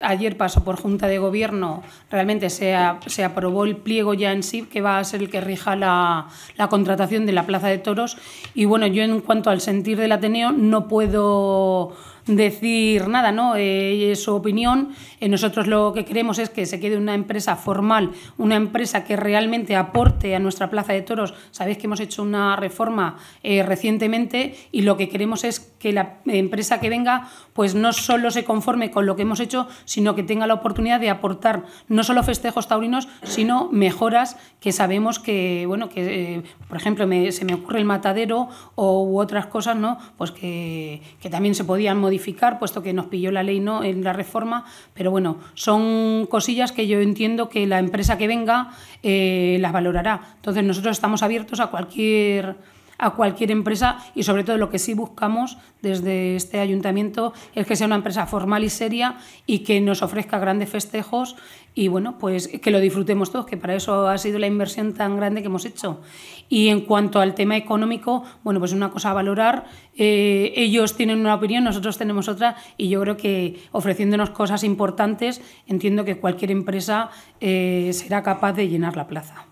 Ayer pasó por Junta de Gobierno, realmente se, se, aprobó el pliego ya en sí, que va a ser el que rija la, la, contratación de la Plaza de Toros. Y bueno, yo en cuanto al sentir del Ateneo no puedo, decir nada, ¿no? Eh, su opinión. Eh, nosotros lo que queremos es que se quede una empresa formal, una empresa que realmente aporte a nuestra plaza de toros. Sabéis que hemos hecho una reforma eh, recientemente y lo que queremos es que la empresa que venga, pues no solo se conforme con lo que hemos hecho, sino que tenga la oportunidad de aportar no solo festejos taurinos, sino mejoras que sabemos que, bueno, que eh, por ejemplo se me ocurre el matadero o u otras cosas, ¿no? Pues que, que también se podían modificar puesto que nos pilló la ley no en la reforma, pero bueno, son cosillas que yo entiendo que la empresa que venga eh, las valorará. Entonces nosotros estamos abiertos a cualquier a cualquier empresa y sobre todo lo que sí buscamos desde este ayuntamiento es que sea una empresa formal y seria y que nos ofrezca grandes festejos y bueno, pues que lo disfrutemos todos, que para eso ha sido la inversión tan grande que hemos hecho. Y en cuanto al tema económico, bueno, pues una cosa a valorar, eh, ellos tienen una opinión, nosotros tenemos otra y yo creo que ofreciéndonos cosas importantes, entiendo que cualquier empresa eh, será capaz de llenar la plaza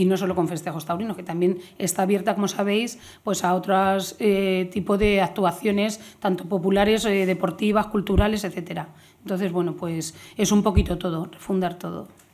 y no solo con festejos taurinos, que también está abierta, como sabéis, pues a otros eh, tipos de actuaciones, tanto populares, eh, deportivas, culturales, etcétera. Entonces, bueno, pues es un poquito todo, refundar todo.